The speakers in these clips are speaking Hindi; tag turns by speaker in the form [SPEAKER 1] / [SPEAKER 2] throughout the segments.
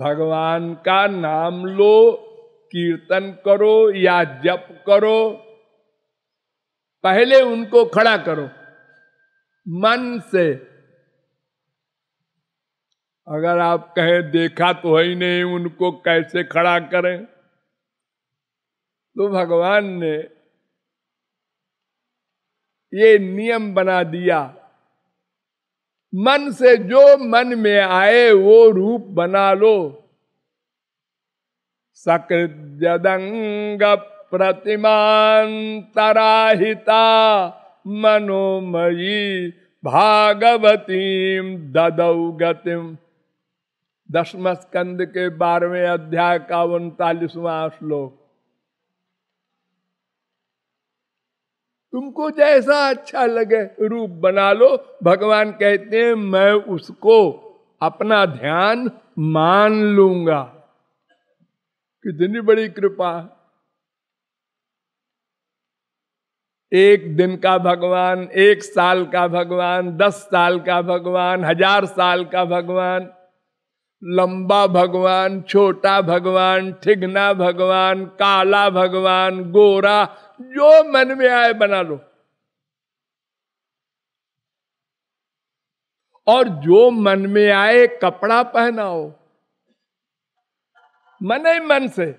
[SPEAKER 1] भगवान का नाम लो कीर्तन करो या जप करो पहले उनको खड़ा करो मन से अगर आप कहें देखा तो है ही नहीं उनको कैसे खड़ा करें तो भगवान ने ये नियम बना दिया मन से जो मन में आए वो रूप बना लो सकृदंग जदंग मनोमयी भागवती ददौ गतिम दसम स्कंद के बारहवें अध्याय का उनतालीसवां श्लोक तुमको जैसा अच्छा लगे रूप बना लो भगवान कहते हैं मैं उसको अपना ध्यान मान लूंगा कितनी बड़ी कृपा एक दिन का भगवान एक साल का भगवान दस साल का भगवान हजार साल का भगवान लंबा भगवान छोटा भगवान ठिगना भगवान काला भगवान गोरा जो मन में आए बना लो और जो मन में आए कपड़ा पहनाओ मन ही मन से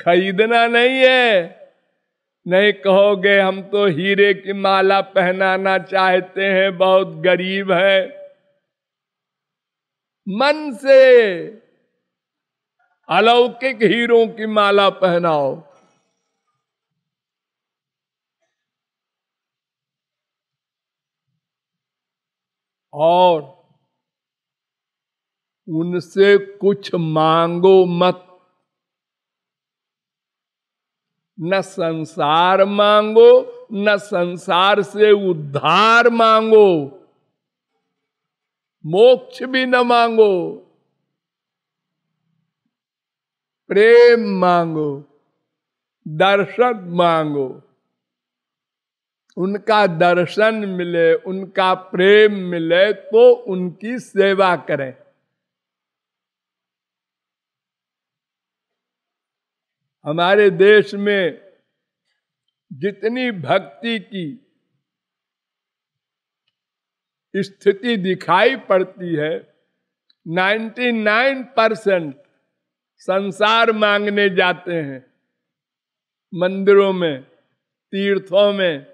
[SPEAKER 1] खरीदना नहीं है नहीं कहोगे हम तो हीरे की माला पहनाना चाहते हैं बहुत गरीब है मन से अलौकिक हीरों की माला पहनाओ और उनसे कुछ मांगो मत न संसार मांगो न संसार से उद्धार मांगो मोक्ष भी न मांगो प्रेम मांगो दर्शन मांगो उनका दर्शन मिले उनका प्रेम मिले तो उनकी सेवा करें हमारे देश में जितनी भक्ति की स्थिति दिखाई पड़ती है 99 परसेंट संसार मांगने जाते हैं मंदिरों में तीर्थों में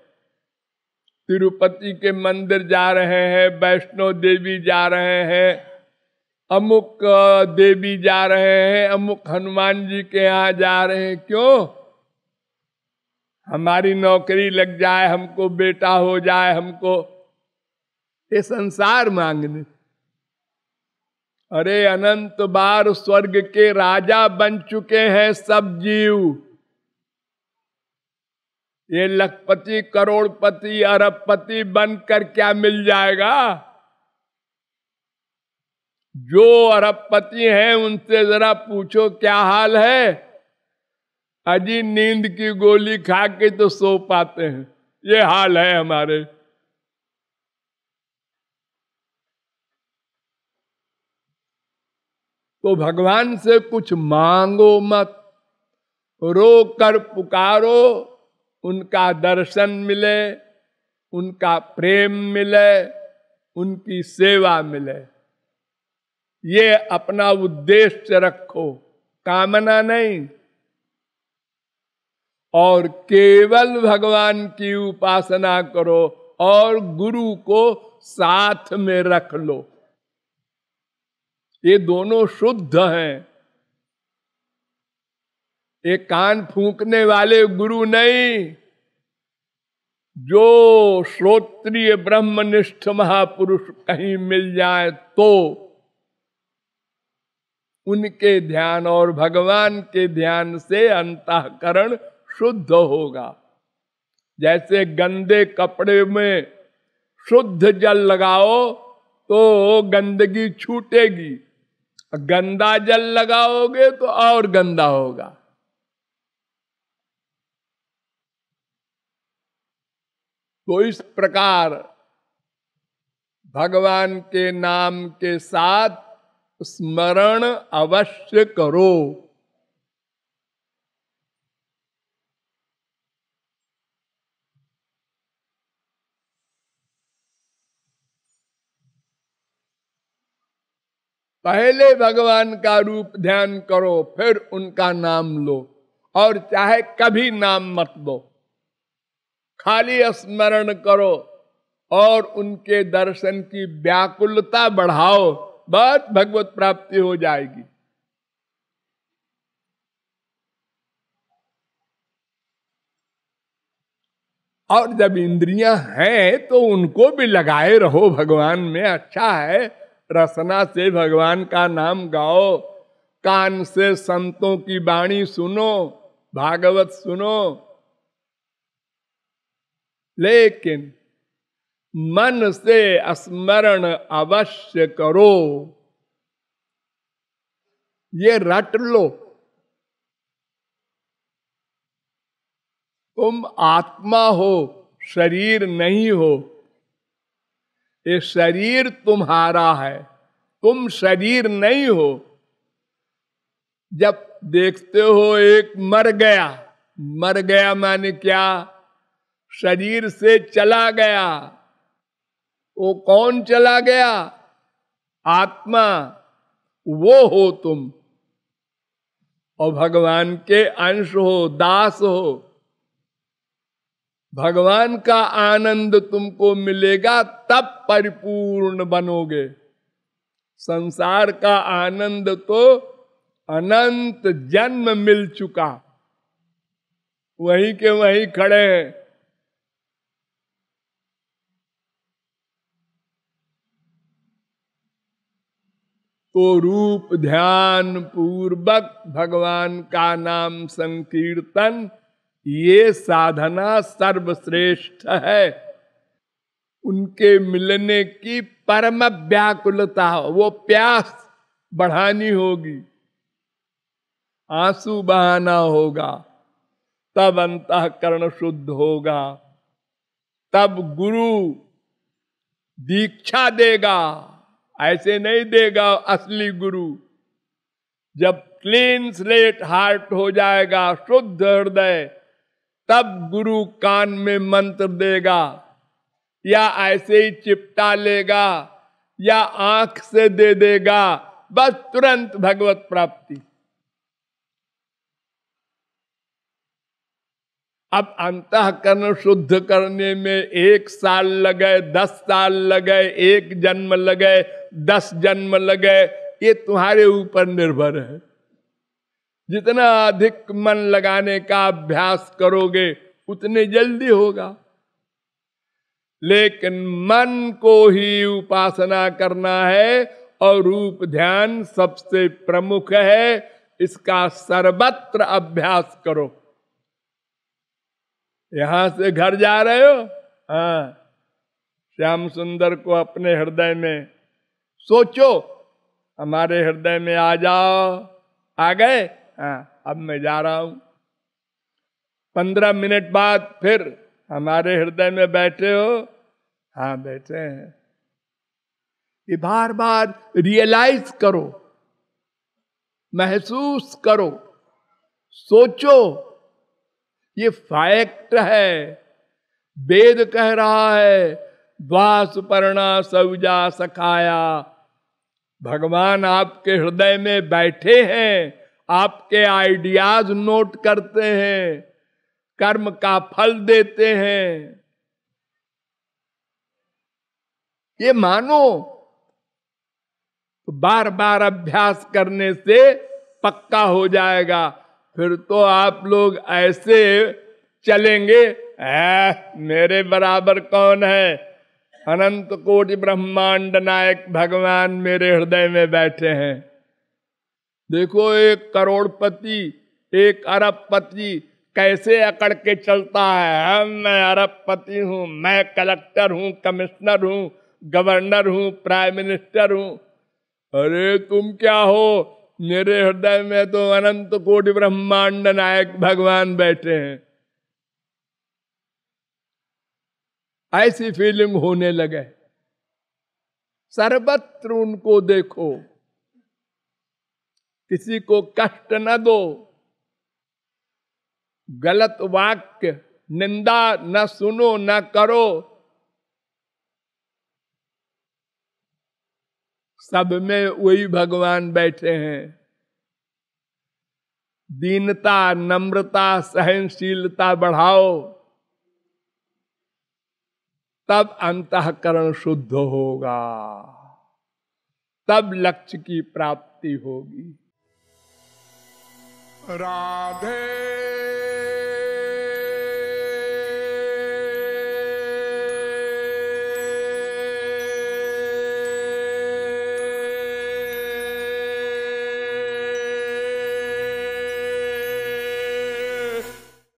[SPEAKER 1] तिरुपति के मंदिर जा रहे हैं वैष्णो देवी जा रहे हैं अमुक देवी जा रहे हैं अमुक हनुमान जी के यहाँ जा रहे हैं क्यों हमारी नौकरी लग जाए हमको बेटा हो जाए हमको ये संसार मांगने अरे अनंत बार स्वर्ग के राजा बन चुके हैं सब जीव ये लखपति करोड़पति अरबपति बनकर क्या मिल जाएगा जो अरबपति हैं उनसे जरा पूछो क्या हाल है अजी नींद की गोली खा के तो सो पाते हैं ये हाल है हमारे तो भगवान से कुछ मांगो मत रो कर पुकारो उनका दर्शन मिले उनका प्रेम मिले उनकी सेवा मिले ये अपना उद्देश्य रखो कामना नहीं और केवल भगवान की उपासना करो और गुरु को साथ में रख लो ये दोनों शुद्ध हैं ये कान फूंकने वाले गुरु नहीं जो श्रोत्रिय ब्रह्मनिष्ठ महापुरुष कहीं मिल जाए तो उनके ध्यान और भगवान के ध्यान से अंतकरण शुद्ध होगा जैसे गंदे कपड़े में शुद्ध जल लगाओ तो गंदगी छूटेगी गंदा जल लगाओगे तो और गंदा होगा तो इस प्रकार भगवान के नाम के साथ स्मरण अवश्य करो पहले भगवान का रूप ध्यान करो फिर उनका नाम लो और चाहे कभी नाम मत दो खाली स्मरण करो और उनके दर्शन की व्याकुलता बढ़ाओ बस भगवत प्राप्ति हो जाएगी और जब इंद्रियां हैं तो उनको भी लगाए रहो भगवान में अच्छा है रसना से भगवान का नाम गाओ कान से संतों की वाणी सुनो भागवत सुनो लेकिन मन से स्मरण अवश्य करो ये रट लो तुम आत्मा हो शरीर नहीं हो ये शरीर तुम्हारा है तुम शरीर नहीं हो जब देखते हो एक मर गया मर गया माने क्या शरीर से चला गया वो कौन चला गया आत्मा वो हो तुम और भगवान के अंश हो दास हो भगवान का आनंद तुमको मिलेगा तब परिपूर्ण बनोगे संसार का आनंद तो अनंत जन्म मिल चुका वहीं के वहीं खड़े हैं तो रूप ध्यान पूर्वक भगवान का नाम संकीर्तन ये साधना सर्वश्रेष्ठ है उनके मिलने की परम व्याकुलता वो प्यास बढ़ानी होगी आंसू बहाना होगा तब अंतकरण शुद्ध होगा तब गुरु दीक्षा देगा ऐसे नहीं देगा असली गुरु जब क्लीन स्लेट हार्ट हो जाएगा शुद्ध हृदय तब गुरु कान में मंत्र देगा या ऐसे ही चिपटा लेगा या आंख से दे देगा बस तुरंत भगवत प्राप्ति अब अंतकरण शुद्ध करने में एक साल लगे दस साल लगे एक जन्म लगे दस जन्म लगे ये तुम्हारे ऊपर निर्भर है जितना अधिक मन लगाने का अभ्यास करोगे उतने जल्दी होगा लेकिन मन को ही उपासना करना है और रूप ध्यान सबसे प्रमुख है इसका सर्वत्र अभ्यास करो यहां से घर जा रहे हो हाँ श्याम सुंदर को अपने हृदय में सोचो हमारे हृदय में आ जाओ आ गए हाँ अब मैं जा रहा हूं पंद्रह मिनट बाद फिर हमारे हृदय में बैठे हो हाँ बैठे हैं ये बार बार रियलाइज करो महसूस करो सोचो ये फैक्ट है वेद कह रहा है द्वासुपर्णा सऊजा सखाया भगवान आपके हृदय में बैठे हैं आपके आइडियाज नोट करते हैं कर्म का फल देते हैं ये मानो बार बार अभ्यास करने से पक्का हो जाएगा फिर तो आप लोग ऐसे चलेंगे है मेरे बराबर कौन है अनंत कोटि ब्रह्मांड नायक भगवान मेरे हृदय में बैठे हैं देखो एक करोड़पति एक अरबपति कैसे अकड़ के चलता है हम मैं अरबपति हूँ मैं कलेक्टर हूँ कमिश्नर हूँ गवर्नर हूँ प्राइम मिनिस्टर हूँ अरे तुम क्या हो मेरे हृदय में तो अनंत कोटि ब्रह्मांड नायक भगवान बैठे हैं ऐसी फीलिंग होने लगे सर्वत्र उनको देखो किसी को कष्ट न दो गलत वाक्य निंदा न सुनो न करो सब में वही भगवान बैठे हैं दीनता नम्रता सहनशीलता बढ़ाओ तब अंतकरण शुद्ध होगा तब लक्ष्य की प्राप्ति होगी राधे